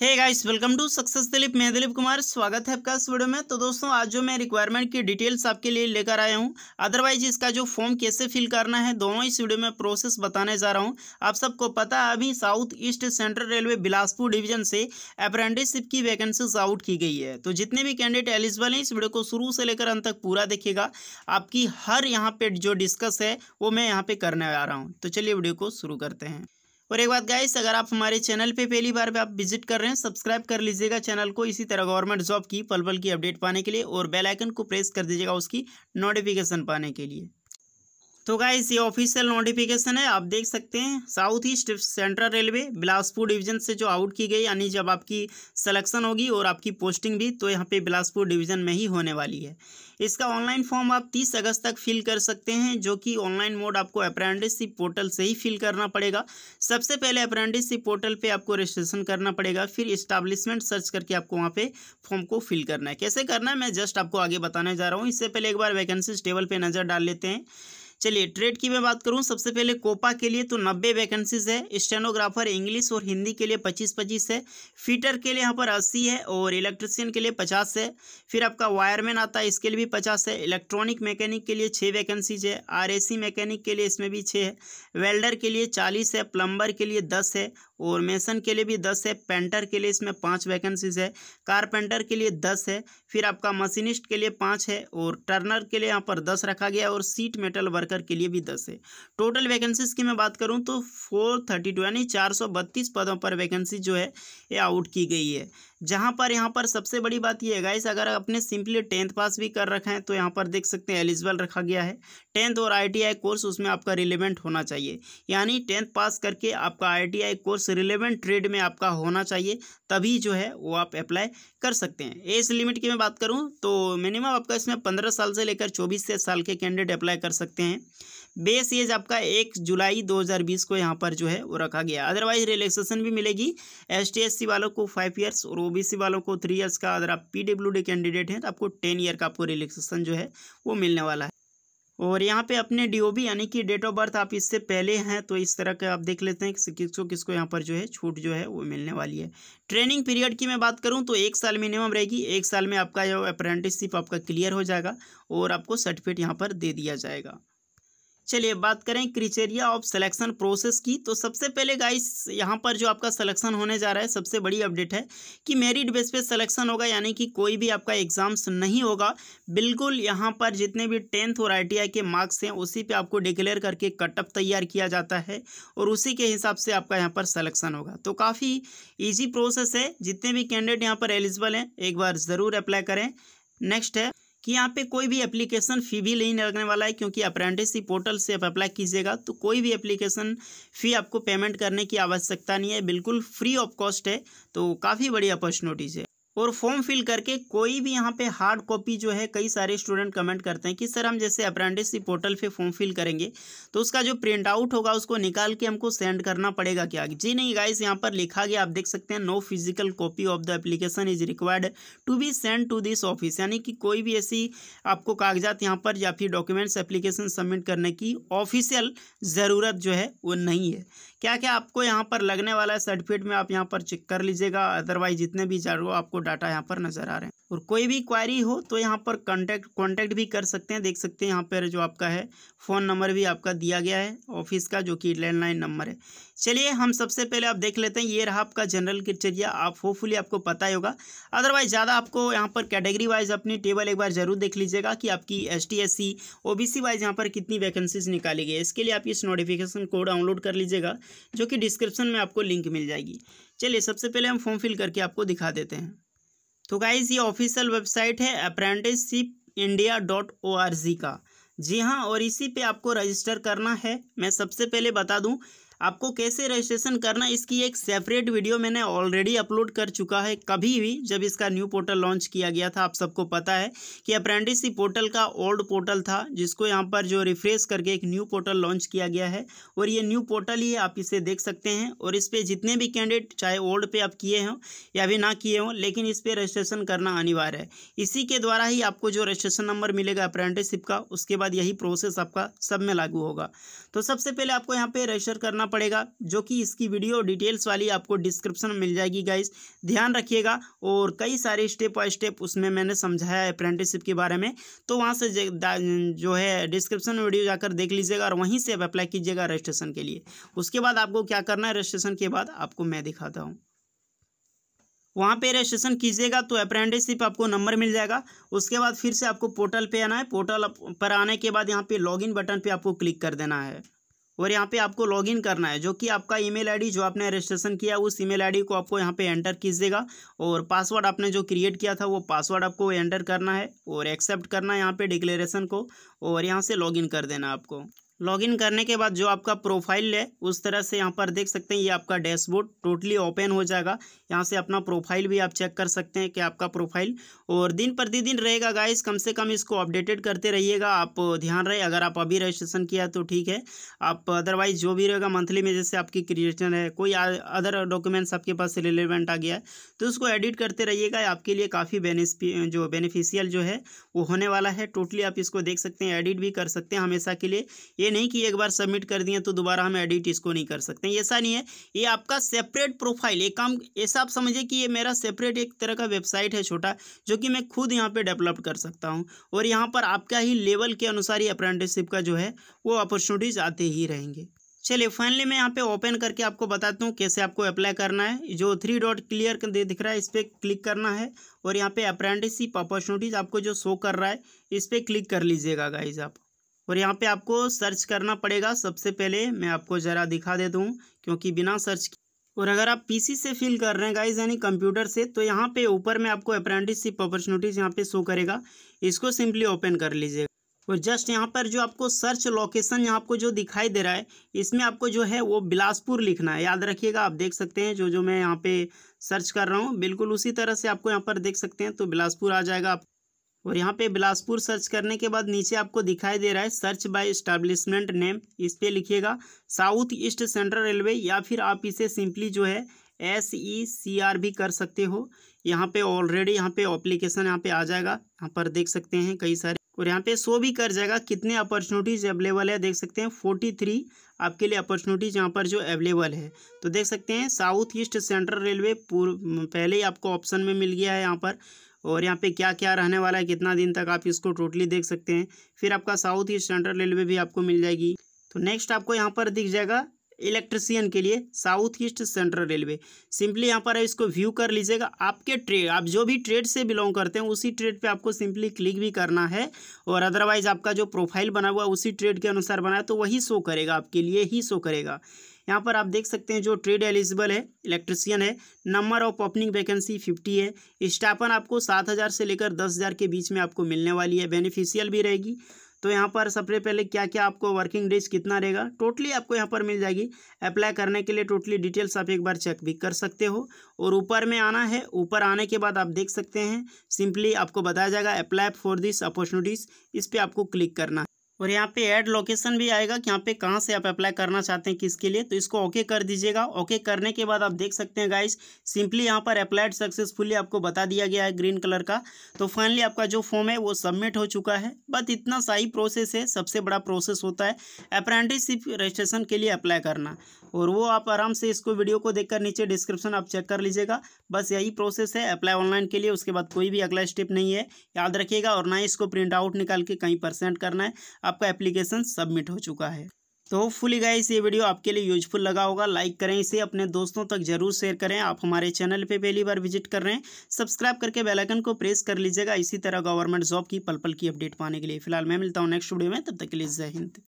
hey guys welcome to success Dilip मैं दिलीप कुमार स्वागत है आपका इस वीडियो में तो दोस्तों आज जो मैं रिक्वायरमेंट की डिटेल्स आपके लिए लेकर आया हूं अदरवाइज इसका जो फॉर्म कैसे फिल करना है दोनों इस वीडियो में प्रोसेस बताने जा रहा हूं आप सबको पता है अभी south east central railway Bilaspur division से अप्रेंटिसशिप की वैकेंसीज आउट की गई है तो जितने भी कैंडिडेट एलिजिबल हैं इस वीडियो को शुरू से लेकर अंत तक पूरा देखिएगा आपकी हर यहाँ पर जो डिस्कस है वो मैं यहाँ पर करने आ रहा हूँ तो चलिए वीडियो को शुरू करते हैं और एक बात गाइस अगर आप हमारे चैनल पे पहली बार भी आप विजिट कर रहे हैं सब्सक्राइब कर लीजिएगा चैनल को इसी तरह गवर्नमेंट जॉब की पल पल की अपडेट पाने के लिए और बेलाइकन को प्रेस कर दीजिएगा उसकी नोटिफिकेशन पाने के लिए तो गाइस ये ऑफिशियल नोटिफिकेशन है आप देख सकते हैं south east central railway Bilaspur division से जो आउट की गई यानी जब आपकी सिलेक्शन होगी और आपकी पोस्टिंग भी तो यहाँ पे बिलासपुर डिवीजन में ही होने वाली है इसका ऑनलाइन फॉर्म आप 30 अगस्त तक फिल कर सकते हैं जो कि ऑनलाइन मोड आपको अप्रेंटिसशिप पोर्टल से ही फिल करना पड़ेगा सबसे पहले अप्रेंटिसशिप पोर्टल पर आपको रजिस्ट्रेशन करना पड़ेगा फिर इस्टाब्लिशमेंट सर्च करके आपको वहाँ पर फॉर्म को फिल करना है कैसे करना है मैं जस्ट आपको आगे बताने जा रहा हूँ इससे पहले एक बार वैकेंसीज टेबल पर नज़र डाल लेते हैं चलिए ट्रेड की मैं बात करूँ सबसे पहले कोपा के लिए तो नब्बे वैकेंसीज है स्टेनोग्राफर इंग्लिश और हिंदी के लिए पच्चीस पच्चीस है फीटर के लिए यहाँ पर अस्सी है और इलेक्ट्रिसियन के लिए पचास है फिर आपका वायरमैन आता है इसके लिए भी पचास है इलेक्ट्रॉनिक मैकेनिक के लिए छः वैकेंसीज है आर मैकेनिक के लिए इसमें भी छः है वेल्डर के लिए चालीस है प्लम्बर के लिए दस है और मेसन के लिए भी दस है पेंटर के लिए इसमें पाँच वैकेंसीज है कारपेंटर के लिए दस है फिर आपका मशीनिस्ट के लिए पाँच है और टर्नर के लिए यहाँ पर दस रखा गया और सीट मेटल वर्कर के लिए भी दस है टोटल वैकेंसीज की मैं बात करूँ तो फोर थर्टी टू यानी चार सौ बत्तीस पदों पर वैकेंसी जो है ये आउट की गई है जहाँ पर यहाँ पर सबसे बड़ी बात ये है गाइस अगर आपने सिंपली टेंथ पास भी कर रखा है तो यहाँ पर देख सकते हैं एलिजिबल रखा गया है टेंथ और आईटीआई कोर्स उसमें आपका रिलेवेंट होना चाहिए यानी टेंथ पास करके आपका आईटीआई कोर्स रिलेवेंट ट्रेड में आपका होना चाहिए तभी जो है वो आप अप्लाई कर सकते हैं एज लिमिट की मैं बात करूँ तो मिनिमम आपका इसमें पंद्रह साल से लेकर चौबीस से साल के कैंडिडेट अप्लाई कर सकते हैं बेस एज आपका एक जुलाई 2020 को यहाँ पर जो है वो रखा गया अदरवाइज रिलैक्सेशन भी मिलेगी एस टी वालों को फाइव ईयर्स और ओबीसी वालों को थ्री ईयर्स का अगर आप पी कैंडिडेट हैं तो आपको टेन ईयर का आपको रिलैक्सेशन जो है वो मिलने वाला है और यहाँ पे अपने बी यानी कि डेट ऑफ बर्थ आप इससे पहले हैं तो इस तरह के आप देख लेते हैं कि किसको किसको यहाँ पर जो है छूट जो है वो मिलने वाली है ट्रेनिंग पीरियड की मैं बात करूँ तो एक साल मिनिमम रहेगी एक साल में आपका जो अप्रेंटिसशिप आपका क्लियर हो जाएगा और आपको सर्टिफिकेट यहाँ पर दे दिया जाएगा चलिए बात करें क्रिटेरिया ऑफ सिलेक्शन प्रोसेस की तो सबसे पहले गाइस यहाँ पर जो आपका सिलेक्शन होने जा रहा है सबसे बड़ी अपडेट है कि मेरिट बेस पे सिलेक्शन होगा यानी कि कोई भी आपका एग्जाम्स नहीं होगा बिल्कुल यहाँ पर जितने भी टेंथ और आई के मार्क्स हैं उसी पे आपको डिक्लेयर करके कटअप तैयार किया जाता है और उसी के हिसाब से आपका यहाँ पर सलेक्शन होगा तो काफ़ी ईजी प्रोसेस है जितने भी कैंडिडेट यहाँ पर एलिजिबल हैं एक बार ज़रूर अप्लाई करें नेक्स्ट है कि यहाँ पे कोई भी एप्लीकेशन फ़ी भी नहीं लगने वाला है क्योंकि अप्रेंटिसशिप पोर्टल से आप अप्लाई कीजिएगा तो कोई भी एप्लीकेशन फ़ी आपको पेमेंट करने की आवश्यकता नहीं है बिल्कुल फ्री ऑफ कॉस्ट है तो काफ़ी बड़ी अपॉर्चुनिटीज़ है और फॉर्म फिल करके कोई भी यहाँ पे हार्ड कॉपी जो है कई सारे स्टूडेंट कमेंट करते हैं कि सर हम जैसे अप्रेंटिसशिप पोर्टल पे फॉर्म फिल करेंगे तो उसका जो प्रिंट आउट होगा उसको निकाल के हमको सेंड करना पड़ेगा क्या जी नहीं गाइस यहाँ पर लिखा गया आप देख सकते हैं no physical copy of the application is required to be send to this office यानी कि कोई भी ऐसी आपको कागजात यहाँ पर या फिर डॉक्यूमेंट्स एप्लीकेशन सबमिट करने की ऑफिशियल ज़रूरत जो है वो नहीं है क्या क्या आपको यहाँ पर लगने वाला है सर्टिफिकेट में आप यहाँ पर चेक कर लीजिएगा अदरवाइज जितने भी चारों आपको डाटा यहाँ पर नजर आ रहे हैं और कोई भी क्वारी हो तो यहाँ पर कॉन्टैक्ट कॉन्टैक्ट भी कर सकते हैं देख सकते हैं यहाँ पर जो आपका है फ़ोन नंबर भी आपका दिया गया है ऑफिस का जो कि लैंडलाइन नंबर है चलिए हम सबसे पहले आप देख लेते हैं ये रहा आपका जनरल क्रिटेरिया आप होपफुली आपको पता ही होगा अदरवाइज ज़्यादा आपको यहाँ पर कैटेगरी वाइज अपनी टेबल एक बार जरूर देख लीजिएगा कि आपकी S T S C O B C wise यहाँ पर कितनी वैकेंसीज निकाली गई इसके लिए आप इस नोटिफिकेशन को डाउनलोड कर लीजिएगा जो कि डिस्क्रिप्शन में आपको लिंक मिल जाएगी चलिए सबसे पहले हम फॉर्म फिल करके आपको दिखा देते हैं तो गाइज ये ऑफिशियल वेबसाइट है apprenticeship India dot O R G का जी हाँ और इसी पे आपको रजिस्टर करना है मैं सबसे पहले बता दूं आपको कैसे रजिस्ट्रेशन करना इसकी एक सेपरेट वीडियो मैंने ऑलरेडी अपलोड कर चुका है कभी भी जब इसका न्यू पोर्टल लॉन्च किया गया था आप सबको पता है कि अप्रेंटिसशिप पोर्टल का ओल्ड पोर्टल था जिसको यहाँ पर जो रिफ्रेश करके एक न्यू पोर्टल लॉन्च किया गया है और ये न्यू पोर्टल ही आप इसे देख सकते हैं और इस पर जितने भी कैंडिडेट चाहे ओल्ड पे आप किए हों या भी ना किए हों लेकिन इस पर रजिस्ट्रेशन करना अनिवार्य है इसी के द्वारा ही आपको जो रजिस्ट्रेशन नंबर मिलेगा अप्रेंटिसशिप का उसके बाद यही प्रोसेस आपका सब में लागू होगा तो सबसे पहले आपको यहाँ पे रजिस्टर करना पड़ेगा जो कि इसकी वीडियो डिटेल्स वाली आपको डिस्क्रिप्शन में मिल जाएगी गाइस ध्यान रखिएगा और कई सारे स्टेप बाय स्टेप उसमें मैंने समझाया है अप्रेंटिसशिप के बारे में तो वहाँ से जो है डिस्क्रिप्शन में वीडियो जाकर देख लीजिएगा और वहीं से आप अप्लाई कीजिएगा रजिस्ट्रेशन के लिए उसके बाद आपको क्या करना है रजिस्ट्रेशन के बाद आपको मैं दिखाता हूँ वहाँ पे रजिस्ट्रेशन कीजिएगा तो अप्रेंटिसशिप आपको नंबर मिल जाएगा उसके बाद फिर से आपको पोर्टल पे आना है पोर्टल पर आने के बाद यहाँ पे लॉगिन बटन पे आपको क्लिक कर देना है और यहाँ पे आपको लॉगिन करना है जो कि आपका ईमेल आईडी जो आपने रजिस्ट्रेशन किया उस ईमेल आईडी को आपको यहाँ पे एंटर कीजिएगा और पासवर्ड आपने जो क्रिएट किया था वो पासवर्ड आपको एंटर करना है और एक्सेप्ट करना है यहाँ पे डिक्लेरेशन को और यहाँ से लॉगिन कर देना आपको लॉगिन करने के बाद जो आपका प्रोफाइल है उस तरह से यहाँ पर देख सकते हैं ये आपका डैशबोर्ड टोटली ओपन हो जाएगा यहाँ से अपना प्रोफाइल भी आप चेक कर सकते हैं कि आपका प्रोफाइल और दिन प्रतिदिन रहेगा गाइस कम से कम इसको अपडेटेड करते रहिएगा आप ध्यान रहे अगर आप अभी रजिस्ट्रेशन किया तो ठीक है आप अदरवाइज जो भी रहेगा मंथली में जैसे आपकी क्रिएशन है कोई अदर डॉक्यूमेंट्स आपके पास रिलेवेंट आ गया है तो उसको एडिट करते रहिएगा आपके लिए काफ़ी जो बेनिफिशियल जो है वो होने वाला है टोटली आप इसको देख सकते हैं एडिट भी कर सकते हैं हमेशा के लिए ये नहीं कि एक बार सबमिट कर दिए तो दोबारा हम एडिट इसको नहीं कर सकते ऐसा नहीं है ये आपका सेपरेट प्रोफाइल एक काम ऐसा आप समझिए कि ये मेरा सेपरेट एक तरह का वेबसाइट है छोटा जो कि मैं खुद यहाँ पर डेवलप कर सकता हूँ और यहाँ पर आपका ही लेवल के अनुसार ही अप्रेंटिसशिप का जो है वो अपॉर्चुनिटीज़ आते ही रहेंगे चलिए फाइनली मैं यहाँ पे ओपन करके आपको बताता हूँ कैसे आपको अप्लाई करना है जो थ्री डॉट क्लियर दिख रहा है इस पर क्लिक करना है और यहाँ पे अप्रेंटिसशिप अपॉर्चुनिटीज़ आपको जो शो कर रहा है इस पर क्लिक कर लीजिएगा गाइज आप और यहाँ पे आपको सर्च करना पड़ेगा सबसे पहले मैं आपको ज़रा दिखा दे दूँ क्योंकि बिना सर्च और अगर आप पीसी से फिल कर रहे हैं गाइज यानी कंप्यूटर से तो यहाँ पे ऊपर में आपको अप्रेंटिसशिप अपॉर्चुनिटीज़ यहाँ पे शो करेगा इसको सिंपली ओपन कर लीजिएगा और जस्ट यहाँ पर जो आपको सर्च लोकेशन यहाँ आपको जो दिखाई दे रहा है इसमें आपको जो है वो बिलासपुर लिखना है याद रखिएगा आप देख सकते हैं जो जो मैं यहाँ पे सर्च कर रहा हूँ बिल्कुल उसी तरह से आपको यहाँ पर देख सकते हैं तो बिलासपुर आ जाएगा आप और यहाँ पे बिलासपुर सर्च करने के बाद नीचे आपको दिखाई दे रहा है सर्च बाय इस्टेब्लिशमेंट नेम इस पर लिखिएगा साउथ ईस्ट सेंट्रल रेलवे या फिर आप इसे सिंपली जो है एस ई सी आर भी कर सकते हो यहाँ पे ऑलरेडी यहाँ पे अप्लीकेशन यहाँ पे आ जाएगा यहाँ पर देख सकते हैं कई सारे और यहाँ पे शो भी कर जाएगा कितने अपॉर्चुनिटीज़ अवेलेबल है देख सकते हैं फोर्टी थ्री आपके लिए अपॉर्चुनिटीज़ यहाँ पर जो अवेलेबल है तो देख सकते हैं साउथ ईस्ट सेंट्रल रेलवे पूर्व पहले ही आपको ऑप्शन में मिल गया है यहाँ पर और यहाँ पे क्या क्या रहने वाला है कितना दिन तक आप इसको टोटली देख सकते हैं फिर आपका साउथ ईस्ट सेंट्रल रेलवे भी आपको मिल जाएगी तो नेक्स्ट आपको यहाँ पर दिख जाएगा इलेक्ट्रिसियन के लिए south east central railway simply यहाँ पर इसको व्यू कर लीजिएगा आपके ट्रेड आप जो भी ट्रेड से बिलोंग करते हैं उसी ट्रेड पे आपको सिंपली क्लिक भी करना है और अदरवाइज आपका जो प्रोफाइल बना हुआ उसी ट्रेड के अनुसार बना है तो वही शो करेगा आपके लिए ही शो करेगा यहाँ पर आप देख सकते हैं जो ट्रेड एलिजिबल है इलेक्ट्रिसियन है number of opening vacancy fifty है स्टाफन आपको सात हज़ार से लेकर दस हज़ार के बीच में आपको मिलने वाली है बेनिफिशियल भी रहेगी तो यहाँ पर सबसे पहले क्या क्या आपको वर्किंग डेज कितना रहेगा टोटली आपको यहाँ पर मिल जाएगी अप्लाई करने के लिए टोटली डिटेल्स आप एक बार चेक भी कर सकते हो और ऊपर में आना है ऊपर आने के बाद आप देख सकते हैं सिंपली आपको बताया जाएगा अप्लाई फॉर दिस अपॉर्चुनिटीज़ इस पर आपको क्लिक करना और यहाँ पे ऐड लोकेशन भी आएगा कि यहाँ पे कहाँ से आप अप्लाई करना चाहते हैं किसके लिए तो इसको ओके कर दीजिएगा ओके करने के बाद आप देख सकते हैं गाइस सिंपली यहाँ पर अप्लाइड सक्सेसफुली आपको बता दिया गया है ग्रीन कलर का तो फाइनली आपका जो फॉर्म है वो सबमिट हो चुका है बस इतना सही प्रोसेस है सबसे बड़ा प्रोसेस होता है अप्रेंटिसशिप रजिस्ट्रेशन के लिए अप्लाई करना और वो आप आराम से इसको वीडियो को देखकर नीचे डिस्क्रिप्शन आप चेक कर लीजिएगा बस यही प्रोसेस है अप्लाई ऑनलाइन के लिए उसके बाद कोई भी अगला स्टेप नहीं है याद रखिएगा और ना ही इसको प्रिंट आउट निकाल के कहीं परसेंट करना है आपका एप्लीकेशन सबमिट हो चुका है तो होपफुली गाइस ये वीडियो आपके लिए यूजफुल लगा होगा लाइक करें इसे अपने दोस्तों तक जरूर शेयर करें आप हमारे चैनल पे पहली बार विजिट कर रहे हैं सब्सक्राइब करके बेल आइकन को प्रेस कर लीजिएगा इसी तरह गवर्नमेंट जॉब की पल पल की अपडेट पाने के लिए फिलहाल मैं मिलता हूँ नेक्स्ट वीडियो में तब तक के लिए जय हिंद